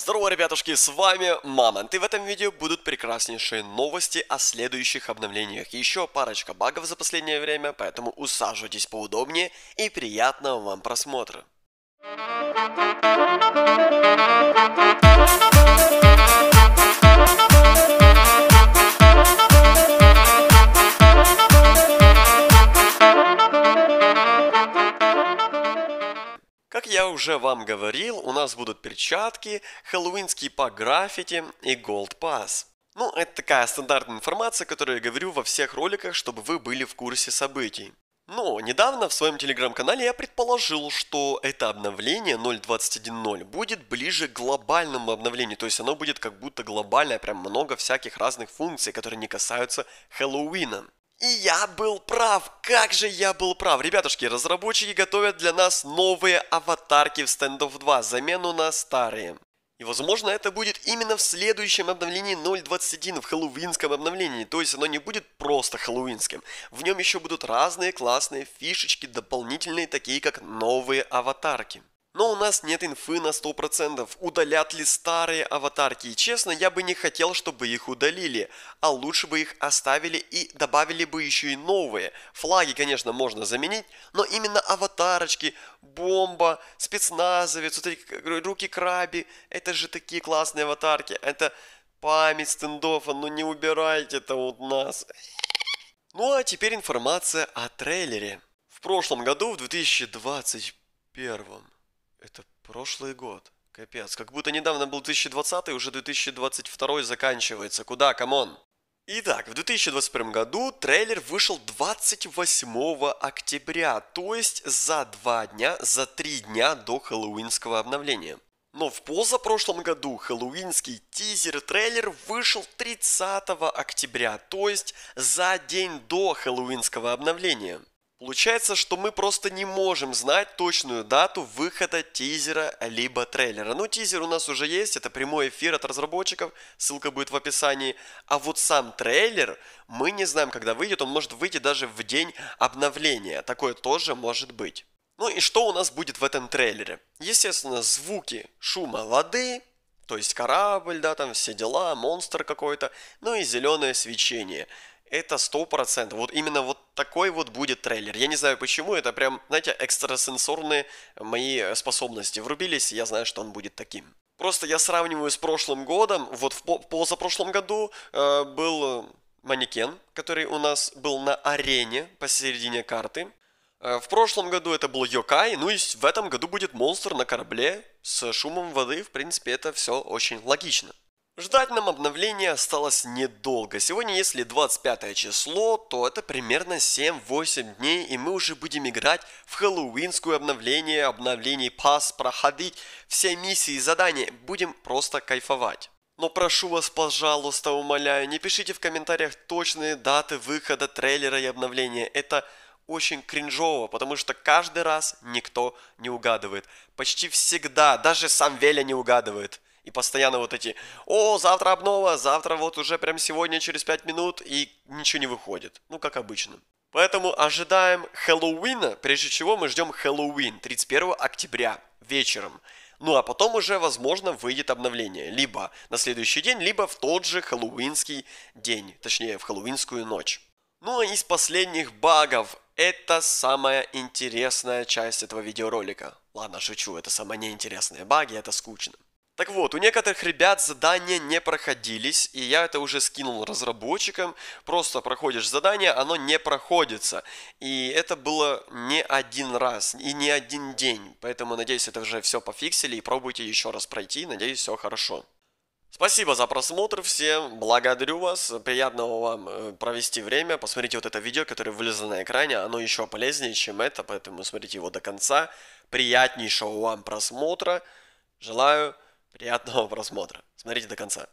Здорово, ребятушки, с вами Мамонт, и в этом видео будут прекраснейшие новости о следующих обновлениях. Еще парочка багов за последнее время, поэтому усаживайтесь поудобнее и приятного вам просмотра. Thank you. Как я уже вам говорил, у нас будут перчатки, хэллоуинские по граффити и Gold Pass. Ну, это такая стандартная информация, которую я говорю во всех роликах, чтобы вы были в курсе событий. Но недавно в своем телеграм-канале я предположил, что это обновление 0.21.0 будет ближе к глобальному обновлению, то есть оно будет как будто глобальное, прям много всяких разных функций, которые не касаются Хэллоуина. И я был прав, как же я был прав. Ребятушки, разработчики готовят для нас новые аватарки в of 2, замену на старые. И возможно это будет именно в следующем обновлении 0.21, в хэллоуинском обновлении. То есть оно не будет просто хэллоуинским. В нем еще будут разные классные фишечки, дополнительные, такие как новые аватарки. Но у нас нет инфы на 100%, удалят ли старые аватарки. И честно, я бы не хотел, чтобы их удалили, а лучше бы их оставили и добавили бы еще и новые. Флаги, конечно, можно заменить, но именно аватарочки, бомба, спецназовец, вот эти руки краби, это же такие классные аватарки. Это память стендофа, ну не убирайте это у нас. Ну а теперь информация о трейлере. В прошлом году, в 2021 это прошлый год. Капец, как будто недавно был 2020, уже 2022 заканчивается. Куда, камон? Итак, в 2021 году трейлер вышел 28 октября, то есть за два дня, за три дня до хэллоуинского обновления. Но в позапрошлом году хэллоуинский тизер-трейлер вышел 30 октября, то есть за день до хэллоуинского обновления. Получается, что мы просто не можем знать точную дату выхода тизера либо трейлера. Ну, тизер у нас уже есть, это прямой эфир от разработчиков, ссылка будет в описании. А вот сам трейлер мы не знаем, когда выйдет, он может выйти даже в день обновления. Такое тоже может быть. Ну и что у нас будет в этом трейлере? Естественно, звуки шума воды, то есть корабль, да, там все дела, монстр какой-то, ну и зеленое свечение это сто процентов. Вот именно вот такой вот будет трейлер. Я не знаю почему, это прям, знаете, экстрасенсорные мои э, способности врубились, я знаю, что он будет таким. Просто я сравниваю с прошлым годом, вот в позапрошлом году э, был э, манекен, который у нас был на арене посередине карты. Э, в прошлом году это был Йокай, ну и в этом году будет монстр на корабле с шумом воды. В принципе, это все очень логично. Ждать нам обновления осталось недолго. Сегодня, если 25 число, то это примерно 7-8 дней, и мы уже будем играть в хэллоуинское обновление, обновление пас, проходить все миссии и задания. Будем просто кайфовать. Но прошу вас, пожалуйста, умоляю, не пишите в комментариях точные даты выхода трейлера и обновления. Это очень кринжово, потому что каждый раз никто не угадывает. Почти всегда, даже сам Веля не угадывает. И постоянно вот эти, о, завтра обнова, завтра вот уже прям сегодня, через 5 минут, и ничего не выходит. Ну, как обычно. Поэтому ожидаем Хэллоуина, прежде чего мы ждем Хэллоуин 31 октября вечером. Ну а потом уже, возможно, выйдет обновление. Либо на следующий день, либо в тот же хэллоуинский день. Точнее, в хэллоуинскую ночь. Ну а из последних багов это самая интересная часть этого видеоролика. Ладно, шучу, это самые неинтересные баги, это скучно. Так вот, у некоторых ребят задания не проходились, и я это уже скинул разработчикам. Просто проходишь задание, оно не проходится. И это было не один раз и не один день. Поэтому, надеюсь, это уже все пофиксили и пробуйте еще раз пройти. Надеюсь, все хорошо. Спасибо за просмотр всем, благодарю вас, приятного вам э, провести время, посмотрите вот это видео, которое вылезло на экране, оно еще полезнее, чем это, поэтому смотрите его до конца, приятнейшего вам просмотра, желаю Приятного просмотра. Смотрите до конца.